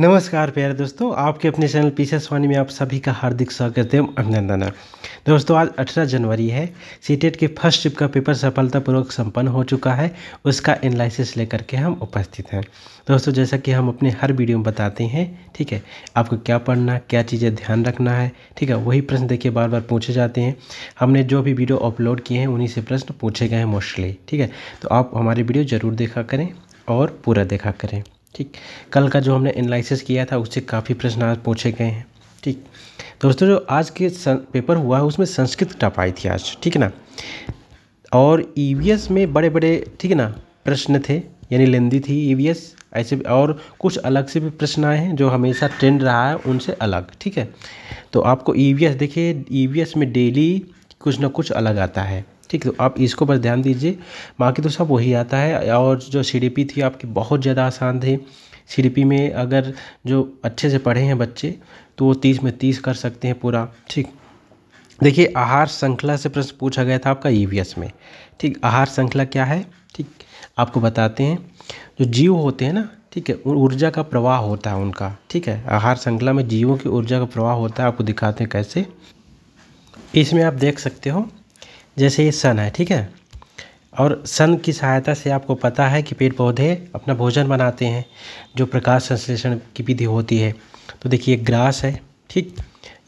नमस्कार प्यारे दोस्तों आपके अपने चैनल पीसी वाणी में आप सभी का हार्दिक स्वागत है अभिनंदन है दोस्तों आज 18 जनवरी है सीटेट के फर्स्ट शिप का पेपर सफलतापूर्वक संपन्न हो चुका है उसका एनालिसिस लेकर के हम उपस्थित हैं दोस्तों जैसा कि हम अपने हर वीडियो में बताते हैं ठीक है आपको क्या पढ़ना क्या चीज़ें ध्यान रखना है ठीक है वही प्रश्न देखिए बार बार पूछे जाते हैं हमने जो भी वीडियो अपलोड किए हैं उन्हीं से प्रश्न पूछे गए हैं मोस्टली ठीक है तो आप हमारे वीडियो ज़रूर देखा करें और पूरा देखा करें ठीक कल का जो हमने एनालिसिस किया था उससे काफ़ी प्रश्न आज पूछे गए हैं ठीक दोस्तों जो आज के पेपर हुआ है उसमें संस्कृत टप आई थी आज ठीक है ना और ई e में बड़े बड़े ठीक है ना प्रश्न थे यानी लेंदी थी ई e ऐसे और कुछ अलग से भी प्रश्न आए हैं जो हमेशा ट्रेंड रहा है उनसे अलग ठीक है तो आपको ई e देखिए ई में डेली कुछ ना कुछ अलग आता है ठीक है तो आप इसको बस ध्यान दीजिए बाकी तो सब वही आता है और जो सी थी आपकी बहुत ज़्यादा आसान थी सी में अगर जो अच्छे से पढ़े हैं बच्चे तो वो तीस में तीस कर सकते हैं पूरा ठीक देखिए आहार श्रृंखला से प्रश्न पूछा गया था आपका ईवीएस e में ठीक आहार श्रृंखला क्या है ठीक आपको बताते हैं जो जीव होते हैं ना ठीक है ऊर्जा का प्रवाह होता है उनका ठीक है आहार श्रृंखला में जीवों की ऊर्जा का प्रवाह होता है आपको दिखाते हैं कैसे इसमें आप देख सकते हो जैसे ये सन है ठीक है और सन की सहायता से आपको पता है कि पेड़ पौधे अपना भोजन बनाते हैं जो प्रकाश संश्लेषण की विधि होती है तो देखिए ग्रास है ठीक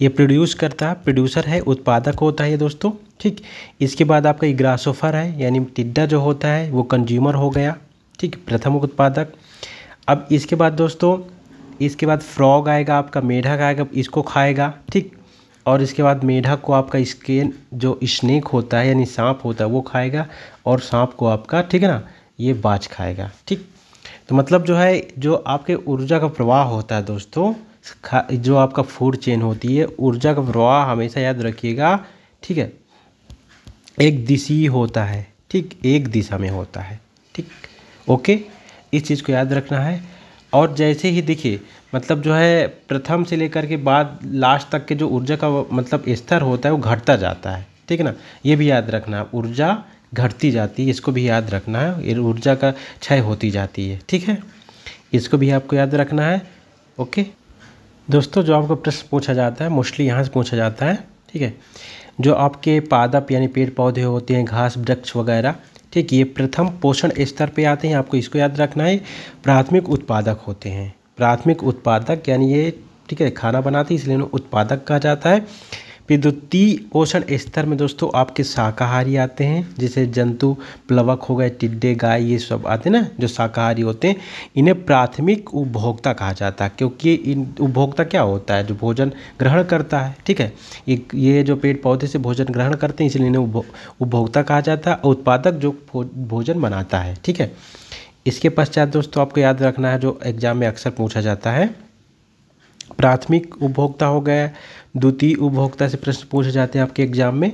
ये प्रोड्यूस करता है प्रोड्यूसर है उत्पादक होता है ये दोस्तों ठीक इसके बाद आपका ये ग्रासोफर है यानी टिड्डा जो होता है वो कंज्यूमर हो गया ठीक प्रथम उत्पादक अब इसके बाद दोस्तों इसके बाद फ्रॉग आएगा आपका मेढक आएगा इसको खाएगा ठीक और इसके बाद मेढा को आपका स्केन जो स्नेक होता है यानी सांप होता है वो खाएगा और सांप को आपका ठीक है ना ये बाज खाएगा ठीक तो मतलब जो है जो आपके ऊर्जा का प्रवाह होता है दोस्तों जो आपका फूड चेन होती है ऊर्जा का प्रवाह हमेशा याद रखिएगा ठीक है एक दिशी होता है ठीक एक दिशा में होता है ठीक ओके इस चीज़ को याद रखना है और जैसे ही दिखे मतलब जो है प्रथम से लेकर के बाद लास्ट तक के जो ऊर्जा का मतलब स्तर होता है वो घटता जाता है ठीक है ना ये भी याद रखना ऊर्जा घटती जाती है इसको भी याद रखना है ऊर्जा का क्षय होती जाती है ठीक है इसको भी आपको याद रखना है ओके दोस्तों जो आपको प्रश्न पूछा जाता है मोस्टली यहाँ से पूछा जाता है ठीक है जो आपके पादप यानी पेड़ पौधे होते हैं घास वृक्ष वगैरह ठीक ये प्रथम पोषण स्तर पे आते हैं आपको इसको याद रखना है प्राथमिक उत्पादक होते हैं प्राथमिक उत्पादक यानी ये ठीक है खाना बनाते हैं इसलिए उन्हें उत्पादक कहा जाता है विद्युतीय पोषण स्तर में दोस्तों आपके शाकाहारी आते हैं जैसे जंतु प्लवक हो गए टिड्डे गाय ये सब आते हैं ना जो शाकाहारी होते हैं इन्हें प्राथमिक उपभोक्ता कहा जाता है क्योंकि इन उपभोक्ता क्या होता है जो भोजन ग्रहण करता है ठीक है ये जो पेड़ पौधे से भोजन ग्रहण करते हैं इसलिए इन्हें उपभोक्ता कहा जाता है उत्पादक जो भोजन बनाता है ठीक है इसके पश्चात दोस्तों आपको याद रखना है जो एग्जाम में अक्सर पूछा जाता है प्राथमिक उपभोक्ता हो गया द्वितीय उपभोक्ता से प्रश्न पूछे जाते हैं आपके एग्जाम में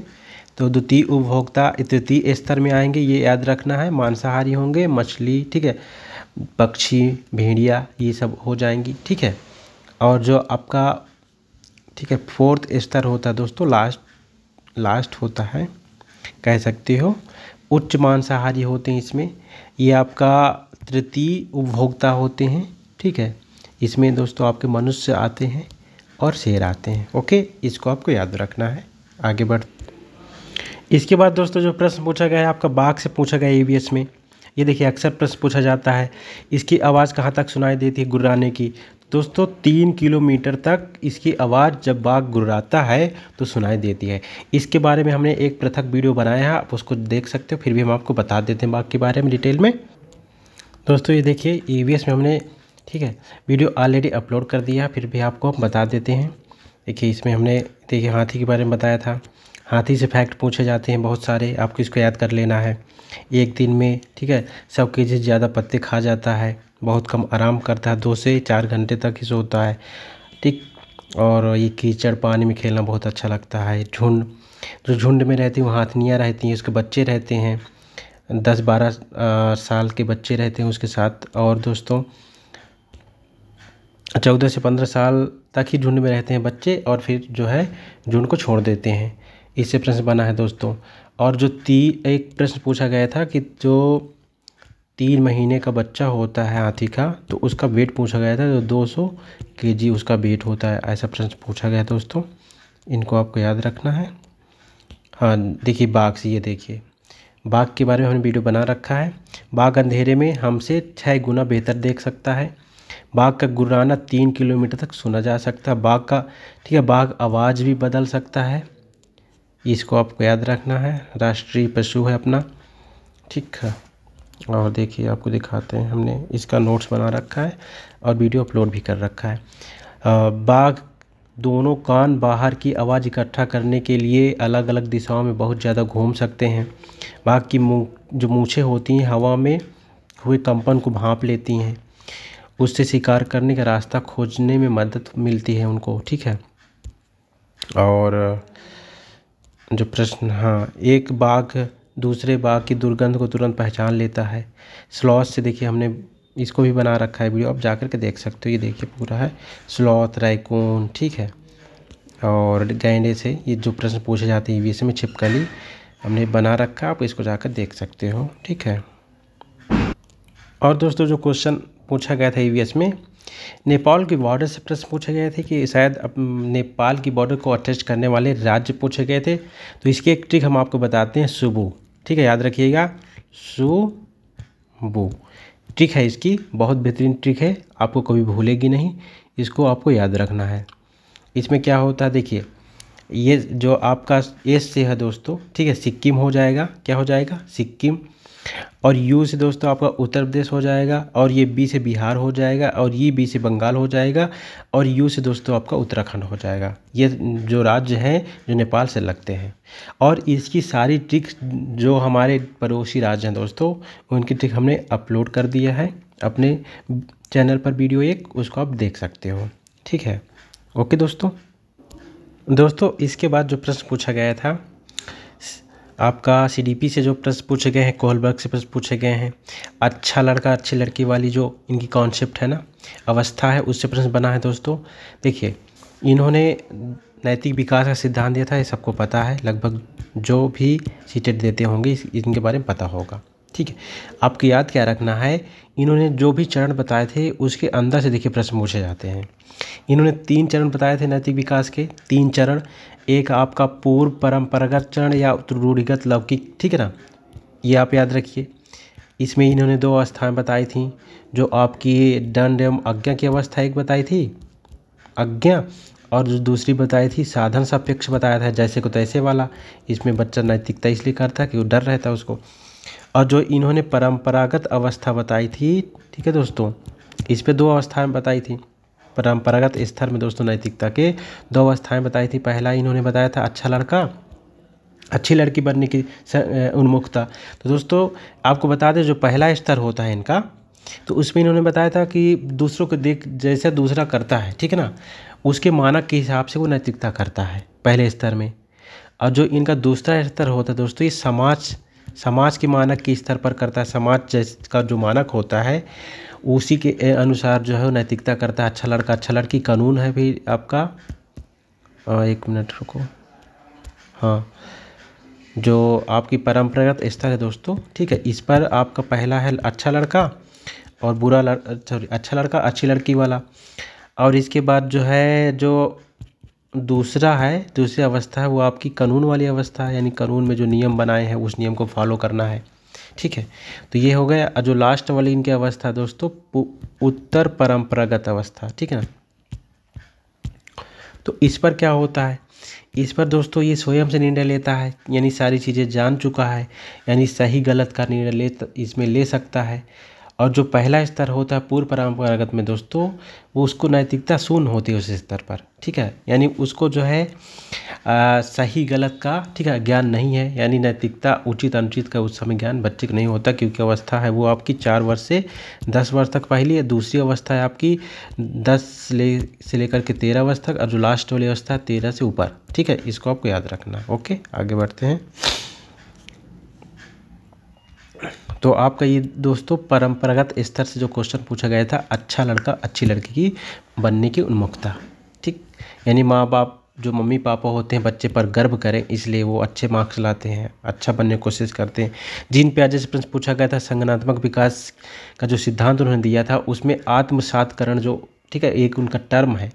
तो द्वितीय उपभोक्ता तृतीय स्तर में आएंगे ये याद रखना है मांसाहारी होंगे मछली ठीक है पक्षी भेड़िया ये सब हो जाएंगी ठीक है और जो आपका ठीक है फोर्थ स्तर होता है दोस्तों लास्ट लास्ट होता है कह सकते हो उच्च मांसाहारी होते हैं इसमें ये आपका तृतीय उपभोक्ता होते हैं ठीक है इसमें दोस्तों आपके मनुष्य आते हैं और शेर आते हैं ओके इसको आपको याद रखना है आगे बढ़ इसके बाद दोस्तों जो प्रश्न पूछा गया है आपका बाघ से पूछा गया है में ये देखिए अक्सर प्रश्न पूछा जाता है इसकी आवाज़ कहाँ तक सुनाई देती है गुर्राने की दोस्तों तीन किलोमीटर तक इसकी आवाज़ जब बाघ गुर्राता है तो सुनाई देती है इसके बारे में हमने एक पृथक वीडियो बनाया है आप उसको देख सकते हो फिर भी हम आपको बता देते हैं बाघ के बारे में डिटेल में दोस्तों ये देखिए ई में हमने ठीक है वीडियो ऑलरेडी अपलोड कर दिया फिर भी आपको हम बता देते हैं देखिए इसमें हमने देखिए हाथी के बारे में बताया था हाथी से फैक्ट पूछे जाते हैं बहुत सारे आपको इसको याद कर लेना है एक दिन में ठीक है सौ के जी ज़्यादा पत्ते खा जाता है बहुत कम आराम करता है दो से चार घंटे तक ही सोता है ठीक और ये कीचड़ पानी में खेलना बहुत अच्छा लगता है झुंड जो झुंड में रहती है वहाँ हाथनियाँ रहती हैं उसके बच्चे रहते हैं दस बारह साल के बच्चे रहते हैं उसके साथ और दोस्तों चौदह से पंद्रह साल तक ही झुंड में रहते हैं बच्चे और फिर जो है झुंड को छोड़ देते हैं इससे प्रश्न बना है दोस्तों और जो ती एक प्रश्न पूछा गया था कि जो तीन महीने का बच्चा होता है हाथी का तो उसका वेट पूछा गया था जो तो दो सौ के जी उसका वेट होता है ऐसा प्रश्न पूछा गया दोस्तों इनको आपको याद रखना है हाँ देखिए बाघ से ये देखिए बाघ के बारे में हमने वीडियो बना रखा है बाघ अंधेरे में हमसे छः गुना बेहतर देख सकता है बाघ का गुर्राना तीन किलोमीटर तक सुना जा सकता है बाघ का ठीक है बाघ आवाज़ भी बदल सकता है इसको आपको याद रखना है राष्ट्रीय पशु है अपना ठीक है और देखिए आपको दिखाते हैं हमने इसका नोट्स बना रखा है और वीडियो अपलोड भी कर रखा है बाघ दोनों कान बाहर की आवाज़ इकट्ठा करने के लिए अलग अलग दिशाओं में बहुत ज़्यादा घूम सकते हैं बाघ की मुँह जो मूछें होती हैं हवा में हुए कंपन को भाँप लेती हैं उससे शिकार करने का रास्ता खोजने में मदद मिलती है उनको ठीक है और जो प्रश्न हाँ एक बाघ दूसरे बाघ की दुर्गंध को तुरंत पहचान लेता है स्लॉथ से देखिए हमने इसको भी बना रखा है वीडियो आप जा कर के देख सकते हो ये देखिए पूरा है स्लॉथ राइकोन ठीक है और गैंडे से ये जो प्रश्न पूछे जाते हैं ईवीएस में छिपकली हमने बना रखा आप इसको जाकर देख सकते हो ठीक है और दोस्तों जो क्वेश्चन पूछा गया था ई e में नेपाल के बॉर्डर से प्रश्न पूछे गए थे कि शायद नेपाल की बॉर्डर को अटैच करने वाले राज्य पूछे गए थे तो इसकी एक ट्रिक हम आपको बताते हैं सुबू ठीक है याद रखिएगा सुबु ट्रिक है इसकी बहुत बेहतरीन ट्रिक है आपको कभी भूलेगी नहीं इसको आपको याद रखना है इसमें क्या होता है देखिए ये जो आपका एस से है दोस्तों ठीक है सिक्किम हो जाएगा क्या हो जाएगा सिक्किम और यू से दोस्तों आपका उत्तर प्रदेश हो जाएगा और ये बी से बिहार हो जाएगा और ये बी से बंगाल हो जाएगा और यू से दोस्तों आपका उत्तराखंड हो जाएगा ये जो राज्य हैं जो नेपाल से लगते हैं और इसकी सारी ट्रिक्स जो हमारे पड़ोसी राज्य हैं दोस्तों उनकी ट्रिक हमने अपलोड कर दिया है अपने चैनल पर वीडियो एक उसको आप देख सकते हो ठीक है ओके दोस्तों दोस्तों इसके बाद जो प्रश्न पूछा गया था आपका सी से जो प्रश्न पूछे गए हैं कोहलबर्ग से प्रश्न पूछे गए हैं अच्छा लड़का अच्छी लड़की वाली जो इनकी कॉन्सेप्ट है ना अवस्था है उससे प्रश्न बना है दोस्तों देखिए इन्होंने नैतिक विकास का सिद्धांत दिया था ये सबको पता है लगभग जो भी सीटेट देते होंगे इनके बारे में पता होगा ठीक है आपको याद क्या रखना है इन्होंने जो भी चरण बताए थे उसके अंदर से देखिए प्रश्न पूछे जाते हैं इन्होंने तीन चरण बताए थे नैतिक विकास के तीन चरण एक आपका पूर्व परंपरागत चरण या रूढ़िगत लौकिक ठीक है ना ये आप याद रखिए इसमें इन्होंने दो अवस्थाएँ बताई थी जो आपकी दंड एवं अज्ञा की अवस्था एक बताई थी अज्ञा और जो दूसरी बताई थी साधन सापेक्ष बताया था जैसे को तैसे वाला इसमें बच्चा नैतिकता इसलिए करता कि वो डर रहता उसको और जो इन्होंने परंपरागत अवस्था बताई थी ठीक है दोस्तों इस पर दो अवस्थाएं बताई थी परंपरागत स्तर में दोस्तों नैतिकता के दो अवस्थाएं बताई थी पहला इन्होंने बताया था अच्छा लड़का अच्छी लड़की बनने की उन्मुखता तो दोस्तों आपको बता दें जो पहला स्तर होता है इनका तो उसमें इन्होंने बताया था कि दूसरों को देख जैसा दूसरा करता है ठीक है ना उसके मानक के हिसाब से वो नैतिकता करता है पहले स्तर में और जो इनका दूसरा स्तर होता है दोस्तों ये समाज समाज के मानक के स्तर पर करता है समाज का जो मानक होता है उसी के अनुसार जो है नैतिकता करता है अच्छा लड़का अच्छा लड़की कानून है भी आपका आ, एक मिनट रुको हाँ जो आपकी परंपरागत स्तर है दोस्तों ठीक है इस पर आपका पहला है अच्छा लड़का और बुरा लड़ सॉरी अच्छा लड़का अच्छी लड़की वाला और इसके बाद जो है जो दूसरा है दूसरी अवस्था है वो आपकी कानून वाली अवस्था है यानी कानून में जो नियम बनाए हैं उस नियम को फॉलो करना है ठीक है तो ये हो गया जो लास्ट वाली इनकी अवस्था है दोस्तों उत्तर परंपरागत अवस्था ठीक है ना तो इस पर क्या होता है इस पर दोस्तों ये स्वयं से निर्णय लेता है यानी सारी चीज़ें जान चुका है यानी सही गलत का निर्णय ले इसमें ले सकता है और जो पहला स्तर होता है पूर्व परंपरागत में दोस्तों वो उसको नैतिकता शून्य होती है उस स्तर पर ठीक है यानी उसको जो है आ, सही गलत का ठीक है ज्ञान नहीं है यानी नैतिकता उचित अनुचित का उस समय ज्ञान बच्चे का नहीं होता क्योंकि अवस्था है वो आपकी चार वर्ष से दस वर्ष तक पहली है दूसरी अवस्था है आपकी दस ले से लेकर के तेरह वर्ष तक और जो लास्ट वाली अवस्था है तेरह से ऊपर ठीक है इसको आपको याद रखना ओके आगे बढ़ते हैं तो आपका ये दोस्तों परंपरागत स्तर से जो क्वेश्चन पूछा गया था अच्छा लड़का अच्छी लड़की की बनने की उन्मुखता ठीक यानी माँ बाप जो मम्मी पापा होते हैं बच्चे पर गर्व करें इसलिए वो अच्छे मार्क्स लाते हैं अच्छा बनने की कोशिश करते हैं जीन प्याजे से प्रश्न पूछा गया था संगनात्मक विकास का जो सिद्धांत उन्होंने दिया था उसमें आत्मसातकरण जो ठीक है एक उनका टर्म है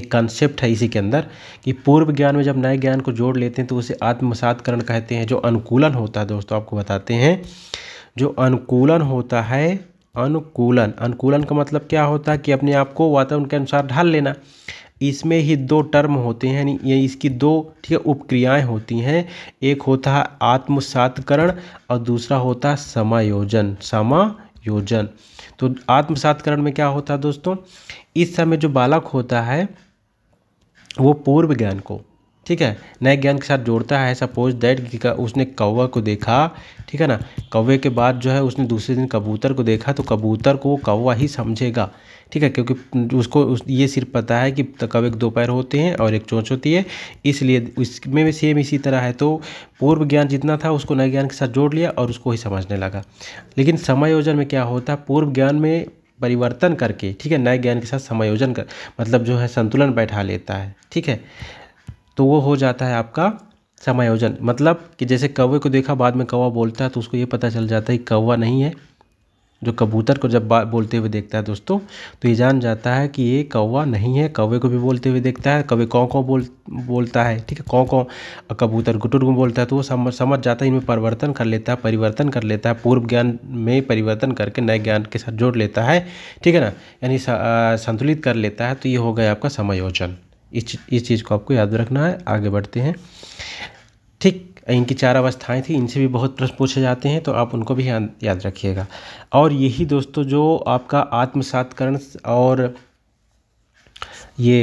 एक कॉन्सेप्ट है इसी के अंदर कि पूर्व ज्ञान में जब नए ज्ञान को जोड़ लेते हैं तो उसे आत्मसातकरण कहते हैं जो अनुकूलन होता है दोस्तों आपको बताते हैं जो अनुकूलन होता है अनुकूलन अनुकूलन का मतलब क्या होता है कि अपने आप को वातावरण के अनुसार ढाल लेना इसमें ही दो टर्म होते हैं यानी ये इसकी दो ठीक है उपक्रियाएँ होती हैं एक होता है आत्मसातकरण और दूसरा होता है समायोजन समायोजन तो आत्मसातकरण में क्या होता है दोस्तों इस समय जो बालक होता है वो पूर्व ज्ञान को ठीक है नए ज्ञान के साथ जोड़ता है सपोज दैट उसने कौवा को देखा ठीक है ना कौवे के बाद जो है उसने दूसरे दिन कबूतर को देखा तो कबूतर को कौवा ही समझेगा ठीक है क्योंकि उसको उस ये सिर्फ पता है कि कौवे दो पैर होते हैं और एक चोंच होती है इसलिए इसमें भी सेम इसी तरह है तो पूर्व ज्ञान जितना था उसको नए ज्ञान के साथ जोड़ लिया और उसको ही समझने लगा लेकिन समायोजन में क्या होता है पूर्व ज्ञान में परिवर्तन करके ठीक है नए ज्ञान के साथ समायोजन कर मतलब जो है संतुलन बैठा लेता है ठीक है तो वो हो जाता है आपका समायोजन मतलब कि जैसे कौवे को देखा बाद में कौवा बोलता है तो उसको ये पता चल जाता है कि कौवा नहीं है जो कबूतर को जब बोलते हुए देखता है दोस्तों तो ये जान जाता है कि ये कौवा नहीं है कौवे को भी बोलते हुए देखता है कौवे कौ कौ बोल बोलता है ठीक है कौ कौ कबूतर गुटुर को बोलता है तो वो समझ समझ जाता है इनमें परिवर्तन कर लेता है परिवर्तन कर लेता है पूर्व ज्ञान में परिवर्तन करके नए ज्ञान के साथ जोड़ लेता है ठीक है ना यानी संतुलित कर लेता है तो ये हो गया आपका समायोजन इस इस चीज़ को आपको याद रखना है आगे बढ़ते हैं ठीक इनकी चार अवस्थाएं थी इनसे भी बहुत प्रश्न पूछे जाते हैं तो आप उनको भी याद रखिएगा और यही दोस्तों जो आपका आत्मसातकरण और ये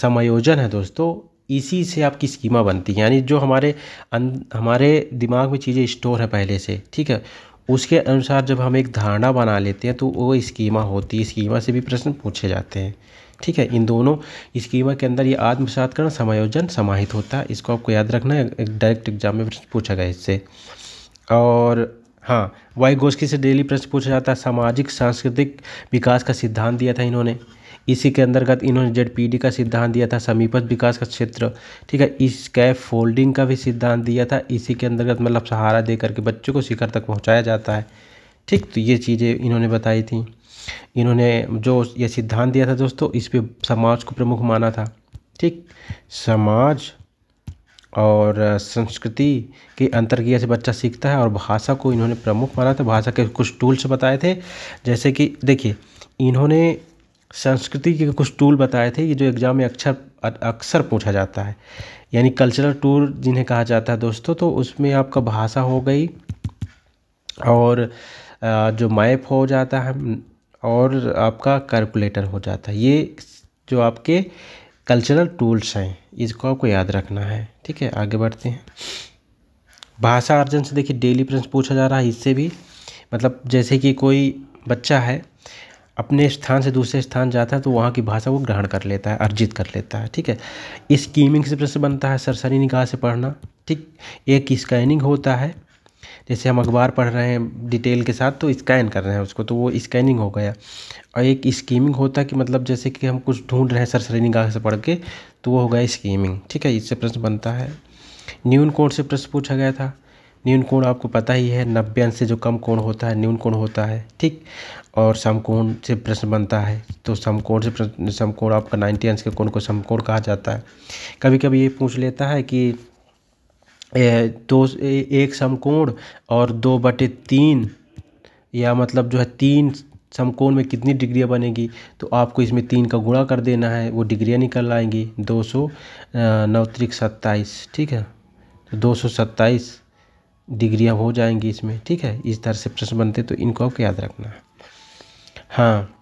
समायोजन है दोस्तों इसी से आपकी स्कीमा बनती है यानी जो हमारे हमारे दिमाग में चीज़ें स्टोर है पहले से ठीक है उसके अनुसार जब हम एक धारणा बना लेते हैं तो वो स्कीमा होती है स्कीमा से भी प्रश्न पूछे जाते हैं ठीक है इन दोनों स्कीमा के अंदर ये आत्मसातकरण समायोजन समाहित होता है इसको आपको याद रखना है डायरेक्ट एग्जाम में प्रश्न पूछा गया इससे और हाँ वाई गोष्ठी से डेली प्रश्न पूछा जाता है सामाजिक सांस्कृतिक विकास का सिद्धांत दिया था इन्होंने इसी के अंतर्गत इन्होंने जेड का सिद्धांत दिया था समीपत विकास का क्षेत्र ठीक है इस कैफ फोल्डिंग का भी सिद्धांत दिया था इसी के अंतर्गत मतलब सहारा दे करके बच्चों को शिखर तक पहुँचाया जाता है ठीक तो ये चीज़ें इन्होंने बताई थी इन्होंने जो ये सिद्धांत दिया था दोस्तों इस पर समाज को प्रमुख माना था ठीक समाज और संस्कृति के अंतर से बच्चा सीखता है और भाषा को इन्होंने प्रमुख माना था भाषा के कुछ टूल्स बताए थे जैसे कि देखिए इन्होंने संस्कृति के कुछ टूल बताए थे ये जो एग्ज़ाम में अक्सर अक्सर पूछा जाता है यानी कल्चरल टूर जिन्हें कहा जाता है दोस्तों तो उसमें आपका भाषा हो गई और जो मैप हो जाता है और आपका कैलकुलेटर हो जाता है ये जो आपके कल्चरल टूल्स हैं इसको आपको याद रखना है ठीक है आगे बढ़ते हैं भाषा अर्जन से देखिए डेली प्रश्न पूछा जा रहा है इससे भी मतलब जैसे कि कोई बच्चा है अपने स्थान से दूसरे स्थान जाता है तो वहाँ की भाषा वो ग्रहण कर लेता है अर्जित कर लेता है ठीक है स्कीमिंग से प्रश्न बनता है सरसरी निकाह से पढ़ना ठीक एक स्कैनिंग होता है जैसे हम अखबार पढ़ रहे हैं डिटेल के साथ तो स्कैन कर रहे हैं उसको तो वो स्कैनिंग हो गया और एक स्कीमिंग होता है कि मतलब जैसे कि हम कुछ ढूंढ रहे हैं सर निगाह से पढ़ के तो वो हो गया स्कीमिंग ठीक है इससे प्रश्न बनता है न्यून कोण से प्रश्न पूछा गया था न्यून कोण आपको पता ही है नब्बे अंश से जो कम कोण होता है न्यून कोण होता है ठीक और समकोण से प्रश्न बनता है तो समकोण से प्रश्न समकोण आपका नाइन्टी अंश के कोण को समकोण कहा जाता है कभी कभी ये पूछ लेता है कि दो एक समकोण और दो बटे तीन या मतलब जो है तीन समकोण में कितनी डिग्रियाँ बनेगी तो आपको इसमें तीन का गुणा कर देना है वो डिग्रियाँ निकल आएंगी दो सौ नौ त्रिक सत्ताईस ठीक है तो दो सौ सत्ताईस डिग्रियाँ हो जाएंगी इसमें ठीक है इस तरह से प्रश्न बनते तो इनको आपको याद रखना है हाँ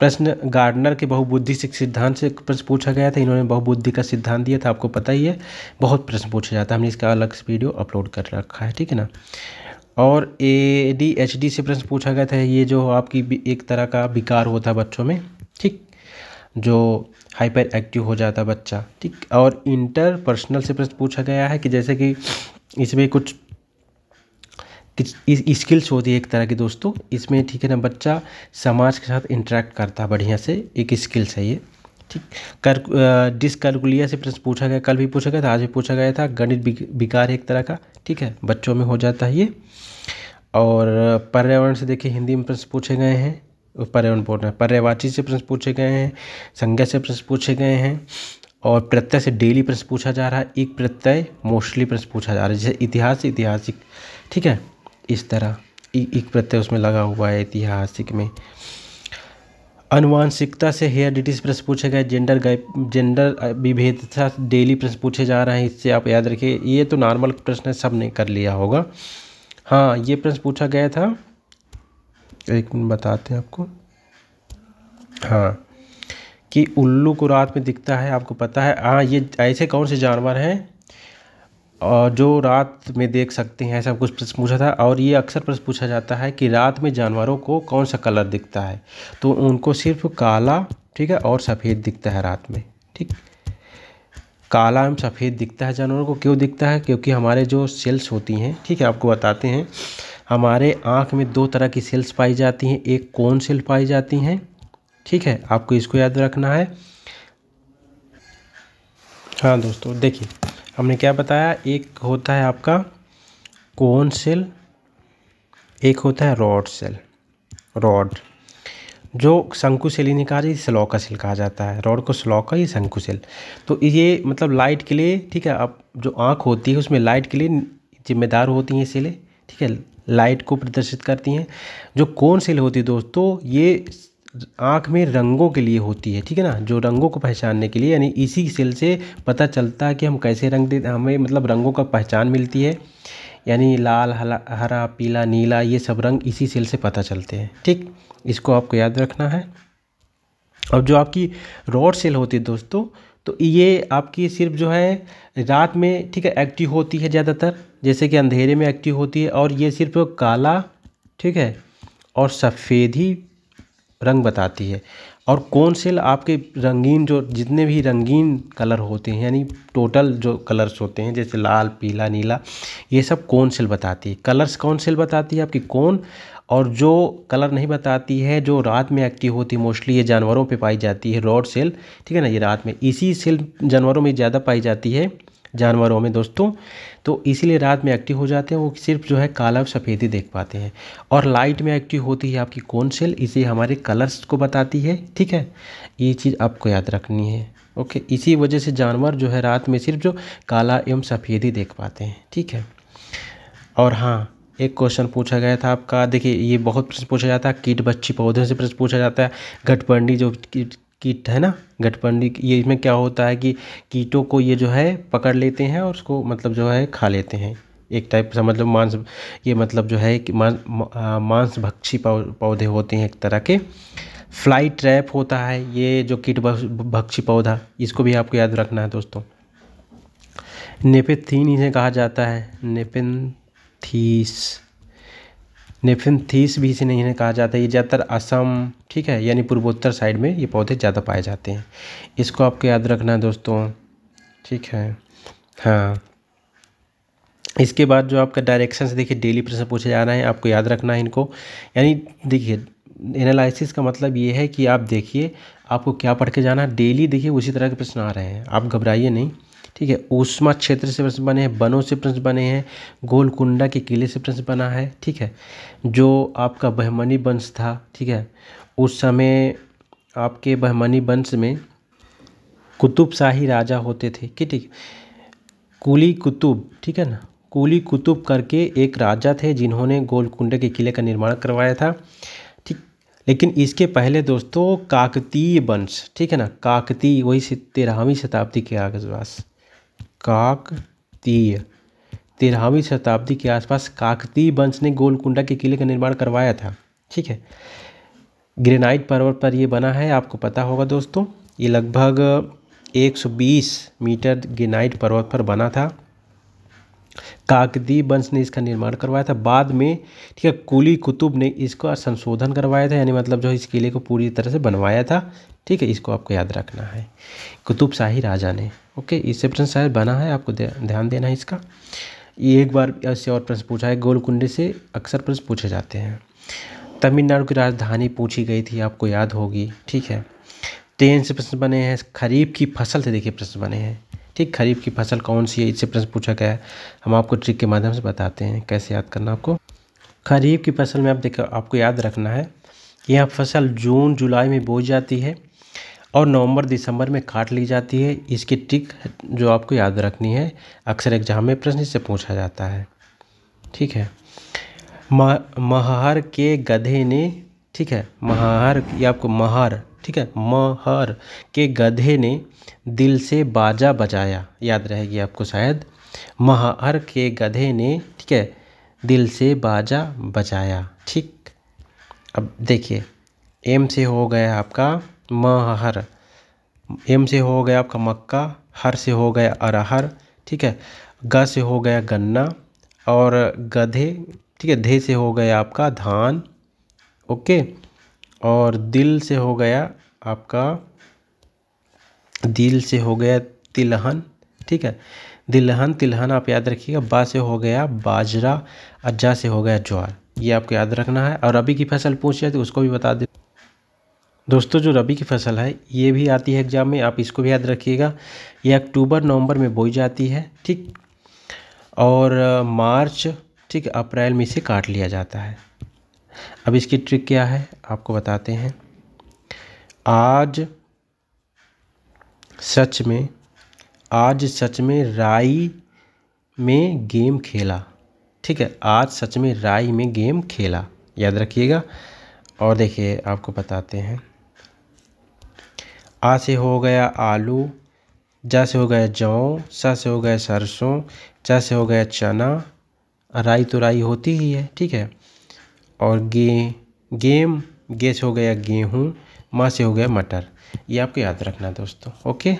प्रश्न गार्डनर के बहुबुद्धि सिद्धांत से प्रश्न पूछा गया था इन्होंने बहुबुद्धि का सिद्धांत दिया था आपको पता ही है बहुत प्रश्न पूछा जाता है हमने इसका अलग से वीडियो अपलोड कर रखा है ठीक है ना और ए डी एच डी से प्रश्न पूछा गया था ये जो आपकी एक तरह का विकार होता है बच्चों में ठीक जो हाइपर एक्टिव हो जाता बच्चा ठीक और इंटर पर्सनल से प्रश्न पूछा गया है कि जैसे कि इसमें कुछ कि स्किल्स होती है एक तरह की दोस्तों इसमें ठीक है ना बच्चा समाज के साथ इंटरेक्ट करता है बढ़िया से एक स्किल्स है ये ठीक कर डिसकलकुलिया से प्रश्न पूछा गया कल भी पूछा गया था आज भी पूछा गया था गणित विकार एक तरह का ठीक है बच्चों में हो जाता है ये और पर्यावरण से देखिए हिंदी में प्रश्न पूछे गए हैं पर्यावरण बोर्ड में पर्यावाची से प्रश्न पूछे गए हैं संज्ञा से प्रश्न पूछे गए हैं और प्रत्यय से डेली प्रश्न पूछा जा रहा है एक प्रत्यय मोस्टली प्रश्न पूछा जा रहा है जैसे इतिहास इतिहासिक ठीक है इस तरह एक प्रत्यय उसमें लगा हुआ है ऐतिहासिक में अनुवांशिकता से हेयर डिटीज प्रश्न पूछे गए जेंडर गैप जेंडर विभेदता डेली प्रश्न पूछे जा रहे हैं इससे आप याद रखिए ये तो नॉर्मल प्रश्न है सब ने कर लिया होगा हाँ ये प्रश्न पूछा गया था एक मिनट बताते हैं आपको हाँ कि उल्लू को रात में दिखता है आपको पता है हाँ ये ऐसे कौन से जानवर हैं और जो रात में देख सकते हैं ऐसा कुछ प्रश्न पूछा था और ये अक्सर प्रश्न पूछा जाता है कि रात में जानवरों को कौन सा कलर दिखता है तो उनको सिर्फ काला ठीक है और सफ़ेद दिखता है रात में ठीक काला एवं सफ़ेद दिखता है जानवरों को क्यों दिखता है क्योंकि हमारे जो सेल्स होती हैं ठीक है आपको बताते हैं हमारे आँख में दो तरह की सेल्स पाई जाती हैं एक कौन सेल पाई जाती हैं ठीक है आपको इसको याद रखना है हाँ दोस्तों देखिए हमने क्या बताया एक होता है आपका कोन सेल एक होता है रॉड सेल रॉड जो शंकु सेल ही निकाल रही का सेल कहा जाता है रॉड को का ये शंकु सेल तो ये मतलब लाइट के लिए ठीक है अब जो आँख होती है उसमें लाइट के लिए जिम्मेदार होती हैं सेलें ठीक है लाइट को प्रदर्शित करती हैं जो कौन सेल होती है दोस्तों ये आँख में रंगों के लिए होती है ठीक है ना जो रंगों को पहचानने के लिए यानी इसी सेल से पता चलता है कि हम कैसे रंग दे हमें मतलब रंगों का पहचान मिलती है यानी लाल हला हरा पीला नीला ये सब रंग इसी सेल से पता चलते हैं ठीक इसको आपको याद रखना है अब जो आपकी रॉड सेल होती है दोस्तों तो ये आपकी सिर्फ जो है रात में ठीक है एक्टिव होती है ज़्यादातर जैसे कि अंधेरे में एक्टिव होती है और ये सिर्फ काला ठीक है और सफ़ेद ही रंग बताती है और कौन सेल आपके रंगीन जो जितने भी रंगीन कलर होते हैं यानी टोटल जो कलर्स होते हैं जैसे लाल पीला नीला ये सब कौन सेल बताती है कलर्स कौन सेल बताती है आपकी कौन और जो कलर नहीं बताती है जो रात में एक्टिव होती है मोस्टली ये जानवरों पे पाई जाती है रॉड सेल ठीक है ना ये रात में इसी सेल जानवरों में ज़्यादा पाई जाती है जानवरों में दोस्तों तो इसीलिए रात में एक्टिव हो जाते हैं वो सिर्फ जो है काला और सफ़ेदी देख पाते हैं और लाइट में एक्टिव होती है आपकी कौन सेल इसे हमारे कलर्स को बताती है ठीक है ये चीज़ आपको याद रखनी है ओके इसी वजह से जानवर जो है रात में सिर्फ जो काला एवं सफ़ेदी देख पाते हैं ठीक है और हाँ एक क्वेश्चन पूछा गया था आपका देखिए ये बहुत प्रश्न पूछा जाता है कीट बच्ची पौधों से प्रश्न पूछा जाता है घटपंडी जो कीट है ना गठपंडी ये इसमें क्या होता है कि कीटों को ये जो है पकड़ लेते हैं और उसको मतलब जो है खा लेते हैं एक टाइप का मतलब मांस ये मतलब जो है कि मांस मांस भक्षी पौधे होते हैं एक तरह के फ्लाई ट्रैप होता है ये जो कीट भक्षी पौधा इसको भी आपको याद रखना है दोस्तों नेपेथीन इन्हें कहा जाता है नेपेन नेफिन थीस भी इसे नहीं कहा जाता है ये ज़्यादातर असम ठीक है यानी पूर्वोत्तर साइड में ये पौधे ज़्यादा पाए जाते हैं इसको आपको याद रखना है दोस्तों ठीक है हाँ इसके बाद जो आपका डायरेक्शन से देखिए डेली प्रश्न पूछे जा रहे हैं आपको याद रखना है इनको यानी देखिए एनालिसिस का मतलब ये है कि आप देखिए आपको क्या पढ़ के जाना है डेली देखिए उसी तरह के प्रश्न आ रहे हैं आप घबराइए नहीं ठीक है ऊष्मा क्षेत्र से प्रश्न बने हैं बनों से प्रश्न बने हैं गोलकुंडा के किले से प्रश्न बना है ठीक है जो आपका बहमनी वंश था ठीक है उस समय आपके बहमनी वंश में कुतुबशाही राजा होते थे कि ठीक कुली कुतुब ठीक है ना कुली कुतुब करके एक राजा थे जिन्होंने गोलकुंडा के किले का निर्माण करवाया था ठीक लेकिन इसके पहले दोस्तों काकतीय वंश ठीक है ना काकतीय वही तेरहवीं शताब्दी के आसपास काकतीय तेरहवीं शताब्दी के आसपास काकतीय वंश ने गोलकुंडा के किले का निर्माण करवाया था ठीक है ग्रेनाइट पर्वत पर ये बना है आपको पता होगा दोस्तों ये लगभग 120 मीटर ग्रेनाइट पर्वत पर बना था काकदी वंश ने इसका निर्माण करवाया था बाद में ठीक है कुली कुतुब ने इसका संशोधन करवाया था यानी मतलब जो इस किले को पूरी तरह से बनवाया था ठीक है इसको आपको याद रखना है कुतुब शाही राजा ने ओके इससे प्रश्न शायद बना है आपको ध्यान देना है इसका एक बार ऐसे और प्रश्न पूछा है गोलकुंडे से अक्सर प्रश्न पूछे जाते हैं तमिलनाडु की राजधानी पूछी गई थी आपको याद होगी ठीक है तेन से प्रश्न बने हैं खरीफ की फसल से देखिए प्रश्न बने हैं ठीक खरीफ की फसल कौन सी है इससे प्रश्न पूछा गया है हम आपको ट्रिक के माध्यम से बताते हैं कैसे याद करना आपको खरीफ की फसल में आप देखो आपको याद रखना है कि यह फसल जून जुलाई में बोई जाती है और नवंबर दिसंबर में काट ली जाती है इसकी ट्रिक जो आपको याद रखनी है अक्सर एग्जाम में प्रश्न इससे पूछा जाता है ठीक है महार के गधे ने ठीक है महार या आपको महार ठीक है महर के गधे ने दिल से बाजा बजाया याद रहेगी आपको शायद महर के गधे ने ठीक है दिल से बाजा बजाया ठीक अब देखिए एम से हो गया आपका महर एम से हो गया आपका मक्का हर से हो गया अरहर ठीक है ग से हो गया गन्ना और गधे ठीक है धे से हो गया आपका धान ओके और दिल से हो गया आपका दिल से हो गया तिलहन ठीक है दिलहन तिलहन आप याद रखिएगा बा से हो गया बाजरा अज्जा से हो गया ज्वार ये आपको याद रखना है और रबी की फसल पूछ जाए तो उसको भी बता दे दोस्तों जो रबी की फसल है ये भी आती है एग्जाम में आप इसको भी याद रखिएगा ये अक्टूबर नवंबर में बोई जाती है ठीक और मार्च ठीक अप्रैल में इसे काट लिया जाता है अब इसकी ट्रिक क्या है आपको बताते हैं आज सच में आज सच में राई में गेम खेला ठीक है आज सच में राई में गेम खेला याद रखिएगा और देखिए आपको बताते हैं आ से हो गया आलू जा से हो गया जौ सा से हो गया सरसों चा से हो गया चना राई तो राई होती ही है ठीक है और गे गेम गेस हो गया गेहूँ माँ से हो गया मटर ये आपको याद रखना है दोस्तों ओके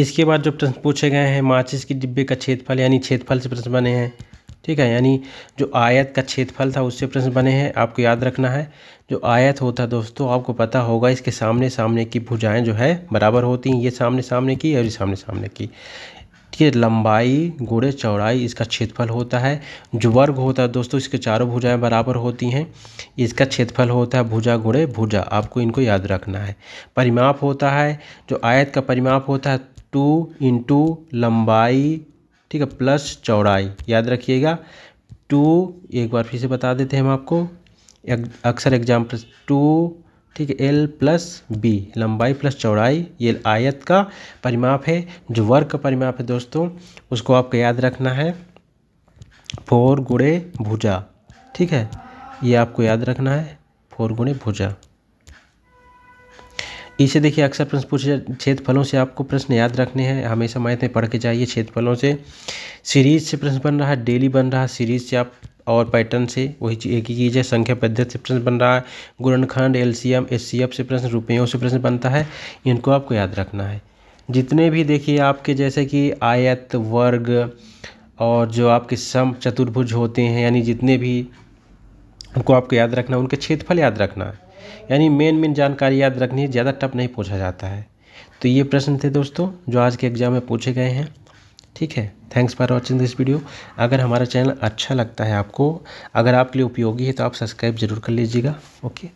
इसके बाद जो प्रश्न पूछे गए हैं माचिस के डिब्बे का क्षेत्रफल यानी क्षेत्रफल से प्रश्न बने हैं ठीक है यानी जो आयत का क्षेत्रफल था उससे प्रश्न बने हैं आपको याद रखना है जो आयत होता है दोस्तों आपको पता होगा इसके सामने सामने की भुजाएं जो है बराबर होती हैं ये सामने सामने की और ये सामने सामने की है लंबाई गुड़े चौड़ाई इसका क्षेत्रफल होता है जो वर्ग होता है दोस्तों इसके चारों भुजाएं बराबर होती हैं इसका क्षेत्रफल होता है भुजा गुड़े भुजा आपको इनको याद रखना है परिमाप होता है जो आयत का परिमाप होता है टू इंटू लंबाई ठीक है प्लस चौड़ाई याद रखिएगा टू एक बार फिर से बता देते हैं हम आपको अक्सर एग्जाम्पल टू ठीक है एल प्लस बी लंबाई प्लस चौड़ाई ये आयत का परिमाप है जो वर्ग का परिमाप है दोस्तों उसको आपको याद रखना है फोर गुड़े भुजा ठीक है ये आपको याद रखना है फोर गुणे भुजा इसे देखिए अक्सर प्रश्न पूछे क्षेत्रफलों से आपको प्रश्न याद रखने हैं हमेशा मैथ में पढ़ के जाइए क्षेत्रफलों से सीरीज से प्रश्न बन रहा है डेली बन रहा है सीरीज से आप और पैटर्न से वही एक ही चीज़ है संख्या पद्धति से प्रश्न बन रहा है गुणनखंड L C M S C F से प्रश्न रुपयों से प्रश्न बनता है इनको आपको याद रखना है जितने भी देखिए आपके जैसे कि आयत वर्ग और जो आपके सम चतुर्भुज होते हैं यानी जितने भी उनको आपको याद रखना उनके क्षेत्रफल याद रखना है यानी मेन मेन जानकारी याद रखनी है ज़्यादा टफ नहीं पूछा जाता है तो ये प्रश्न थे दोस्तों जो आज के एग्ज़ाम में पूछे गए हैं ठीक है thanks for watching this video अगर हमारा चैनल अच्छा लगता है आपको अगर आपके लिए उपयोगी है तो आप सब्सक्राइब जरूर कर लीजिएगा ओके